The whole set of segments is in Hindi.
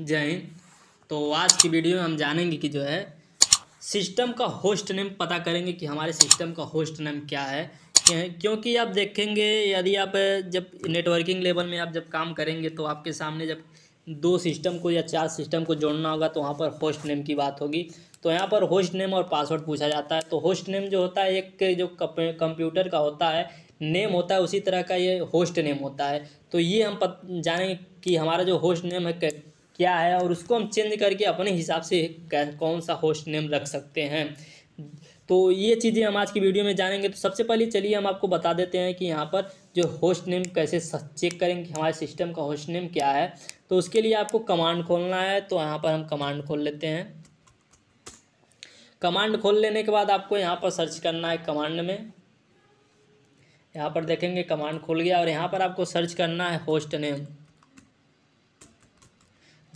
जय हिंद तो आज की वीडियो में हम जानेंगे कि जो है सिस्टम का होस्ट नेम पता करेंगे कि हमारे सिस्टम का होस्ट नेम क्या है क्योंकि आप देखेंगे यदि आप जब नेटवर्किंग लेवल में आप जब काम करेंगे तो आपके सामने जब दो सिस्टम को या चार सिस्टम को जोड़ना होगा तो वहाँ पर होस्ट नेम की बात होगी तो यहाँ पर होस्ट नेम और पासवर्ड पूछा जाता है तो होस्ट नेम जो होता है एक जो कंप्यूटर का होता है नेम होता है उसी तरह का ये होस्ट नेम होता है तो ये हम जानेंगे कि हमारा जो होस्ट नेम है क्या है और उसको हम चेंज करके अपने हिसाब से कौन सा होस्ट नेम रख सकते हैं तो ये चीज़ें हम आज की वीडियो में जानेंगे तो सबसे पहले चलिए हम आपको बता देते हैं कि यहाँ पर जो होस्ट नेम कैसे चेक करेंगे कि हमारे सिस्टम का होस्ट नेम क्या है तो उसके लिए आपको कमांड खोलना है तो यहाँ पर हम कमांड खोल लेते हैं कमांड खोल लेने के बाद आपको यहाँ पर सर्च करना है कमांड में यहाँ पर देखेंगे कमांड खोल गया और यहाँ पर आपको सर्च करना है होस्ट नेम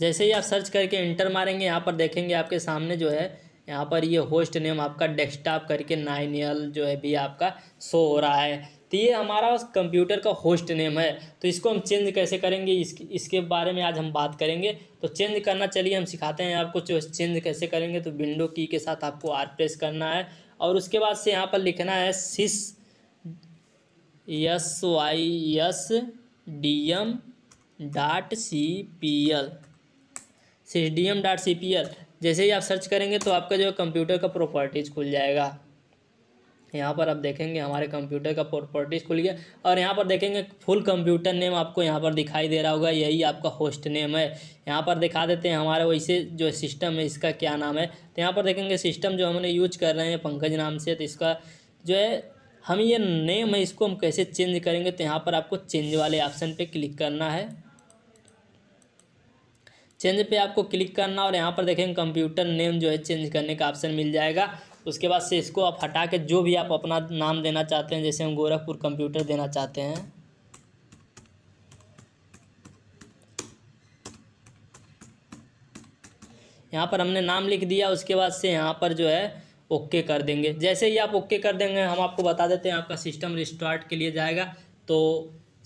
जैसे ही आप सर्च करके इंटर मारेंगे यहाँ पर देखेंगे आपके सामने जो है यहाँ पर ये होस्ट नेम आपका डेस्कटॉप करके नाइन जो है भी आपका शो हो रहा है तो ये हमारा उस कंप्यूटर का होस्ट नेम है तो इसको हम चेंज कैसे करेंगे इसके इसके बारे में आज हम बात करेंगे तो चेंज करना चलिए हम सिखाते हैं आपको जो चेंज कैसे करेंगे तो विंडो की के साथ आपको आर प्रेस करना है और उसके बाद से यहाँ पर लिखना है sys S Y S D M dot C P L six D M dot C P L जैसे ही आप सर्च करेंगे तो आपका जो है कंप्यूटर का प्रॉपर्टीज़ खुल जाएगा यहाँ पर आप देखेंगे हमारे कंप्यूटर का प्रॉपर्टीज़ खुल गया और यहाँ पर देखेंगे फुल कंप्यूटर नेम आपको यहाँ पर दिखाई दे रहा होगा यही आपका होस्ट नेम है यहाँ पर दिखा देते हैं हमारे वैसे जो सिस्टम है इसका क्या नाम है तो यहाँ पर देखेंगे सिस्टम जो हमने यूज कर रहे हैं पंकज नाम से तो इसका जो है हम ये नेम है इसको हम कैसे चेंज करेंगे तो यहाँ पर आपको चेंज वाले ऑप्शन पर क्लिक करना है चेंज पे आपको क्लिक करना और यहाँ पर देखेंगे कंप्यूटर नेम जो है चेंज करने का ऑप्शन मिल जाएगा उसके बाद से इसको आप हटा के जो भी आप अपना नाम देना चाहते हैं जैसे हम गोरखपुर कंप्यूटर देना चाहते हैं यहाँ पर हमने नाम लिख दिया उसके बाद से यहाँ पर जो है ओके कर देंगे जैसे ही आप ओके कर देंगे हम आपको बता देते हैं आपका सिस्टम रिस्टार्ट के लिए जाएगा तो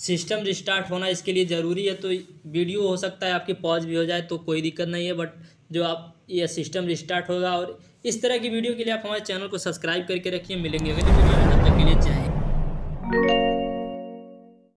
सिस्टम रिस्टार्ट होना इसके लिए ज़रूरी है तो वीडियो हो सकता है आपकी पॉज भी हो जाए तो कोई दिक्कत नहीं है बट जो आप यह सिस्टम रिस्टार्ट होगा और इस तरह की वीडियो के लिए आप हमारे चैनल को सब्सक्राइब करके रखिए मिलेंगे अगले वीडियो में तब तक के लिए चाहिए